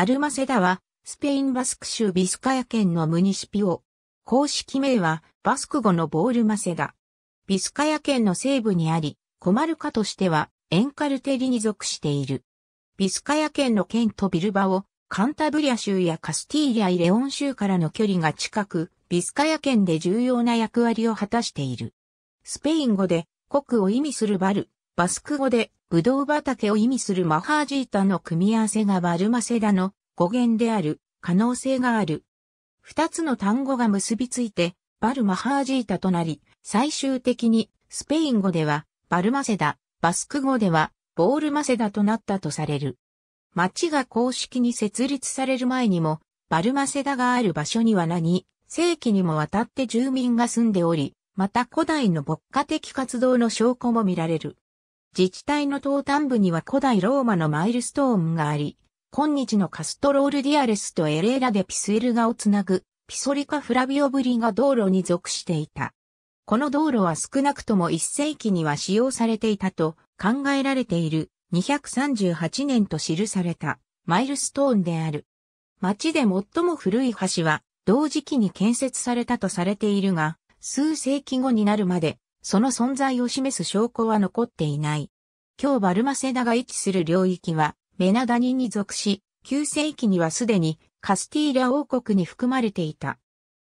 バルマセダは、スペインバスク州ビスカヤ県のムニシピオ。公式名は、バスク語のボールマセダ。ビスカヤ県の西部にあり、コマルカとしては、エンカルテリに属している。ビスカヤ県の県とビルバオ、カンタブリア州やカスティーリア・イレオン州からの距離が近く、ビスカヤ県で重要な役割を果たしている。スペイン語で、国を意味するバル、バスク語でブドウ畑を意味するマハージータの組み合わせがバルマセダの語源である可能性がある。二つの単語が結びついてバルマハージータとなり、最終的にスペイン語ではバルマセダ、バスク語ではボールマセダとなったとされる。町が公式に設立される前にも、バルマセダがある場所には何、世紀にもわたって住民が住んでおり、また古代の牧歌的活動の証拠も見られる。自治体の東端部には古代ローマのマイルストーンがあり、今日のカストロールディアレスとエレーラでピスエルガをつなぐ、ピソリカ・フラビオブリが道路に属していた。この道路は少なくとも1世紀には使用されていたと考えられている238年と記されたマイルストーンである。町で最も古い橋は同時期に建設されたとされているが、数世紀後になるまでその存在を示す証拠は残っていない。今日バルマセダが位置する領域は、メナダニに属し、9世紀にはすでにカスティーラ王国に含まれていた。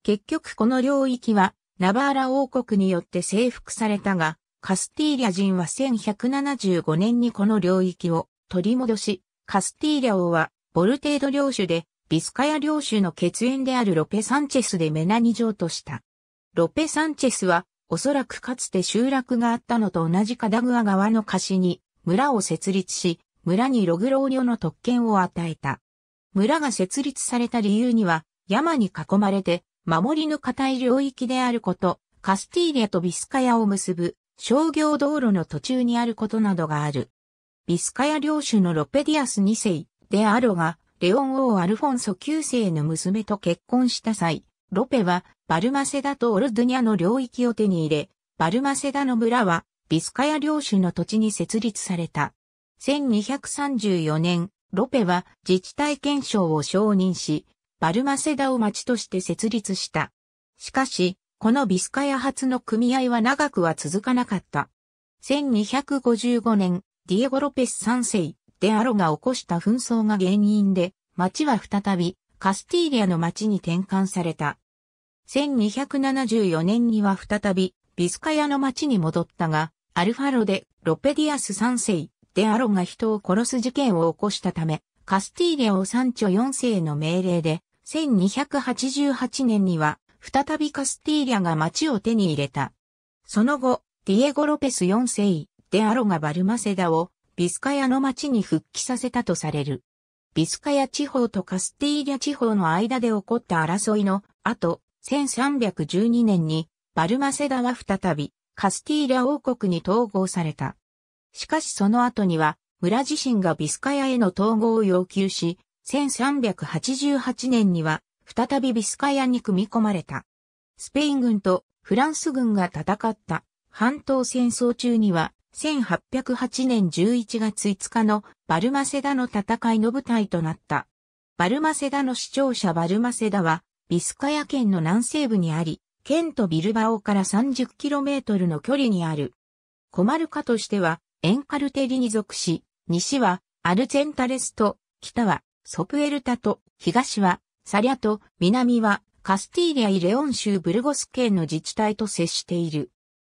結局この領域は、ナバーラ王国によって征服されたが、カスティーリャ人は1175年にこの領域を取り戻し、カスティーリャ王はボルテード領主で、ビスカヤ領主の血縁であるロペ・サンチェスでメナニ城とした。ロペ・サンチェスはおそらくかつて集落があったのと同じカダグア川の貸しに村を設立し、村にログローョの特権を与えた。村が設立された理由には、山に囲まれて、守りの固い領域であること、カスティーリアとビスカヤを結ぶ商業道路の途中にあることなどがある。ビスカヤ領主のロペディアス2世であろうが、レオン王アルフォンソ9世の娘と結婚した際、ロペはバルマセダとオルドゥニャの領域を手に入れ、バルマセダの村は、ビスカヤ領主の土地に設立された。1234年、ロペは自治体憲章を承認し、バルマセダを町として設立した。しかし、このビスカヤ発の組合は長くは続かなかった。1255年、ディエゴ・ロペス3世、デアロが起こした紛争が原因で、町は再び、カスティーリアの町に転換された。1274年には再び、ビスカヤの町に戻ったが、アルファロでロペディアス三世、デアロが人を殺す事件を起こしたため、カスティーリャを三ョ四世の命令で、1288年には、再びカスティーリャが町を手に入れた。その後、ディエゴ・ロペス4世、デアロがバルマセダを、ビスカヤの町に復帰させたとされる。ビスカヤ地方とカスティーリャ地方の間で起こった争いの後、1312年にバルマセダは再びカスティーリャ王国に統合された。しかしその後には村自身がビスカヤへの統合を要求し、1388年には再びビスカヤに組み込まれた。スペイン軍とフランス軍が戦った半島戦争中には1808年11月5日のバルマセダの戦いの舞台となった。バルマセダの視聴者バルマセダはビスカヤ県の南西部にあり、県とビルバオから 30km の距離にある。コマルカとしては、エンカルテリに属し、西はアルゼンタレスと、北はソプエルタと、東はサリャと、南はカスティーリア・イ・レオン州ブルゴス県の自治体と接している。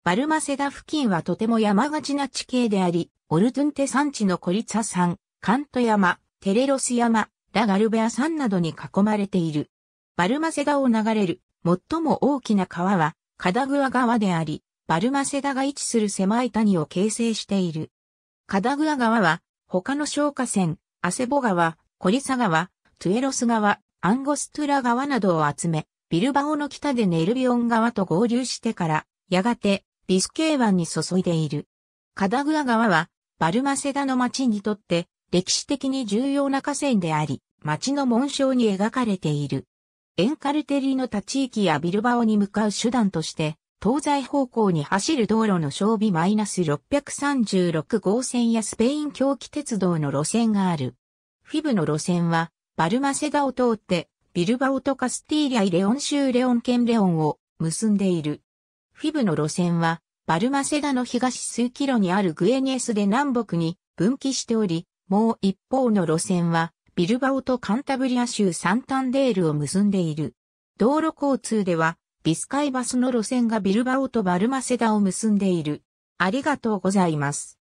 バルマセダ付近はとても山がちな地形であり、オルゥンテ山地のコリツァ山、カント山、テレロス山、ラガルベア山などに囲まれている。バルマセダを流れる最も大きな川はカダグア川であり、バルマセダが位置する狭い谷を形成している。カダグア川は他の消火線、アセボ川、コリサ川、トゥエロス川、アンゴストゥラ川などを集め、ビルバオの北でネルビオン川と合流してから、やがてビスケー湾に注いでいる。カダグア川はバルマセダの町にとって歴史的に重要な河川であり、町の紋章に描かれている。エンカルテリの他地域やビルバオに向かう手段として、東西方向に走る道路の装備 -636 号線やスペイン狂気鉄道の路線がある。フィブの路線は、バルマセダを通って、ビルバオとカスティーリアイレオン州レオン県レオンを結んでいる。フィブの路線は、バルマセダの東数キロにあるグエニエスで南北に分岐しており、もう一方の路線は、ビルバオとカンタブリア州サンタンデールを結んでいる。道路交通では、ビスカイバスの路線がビルバオとバルマセダを結んでいる。ありがとうございます。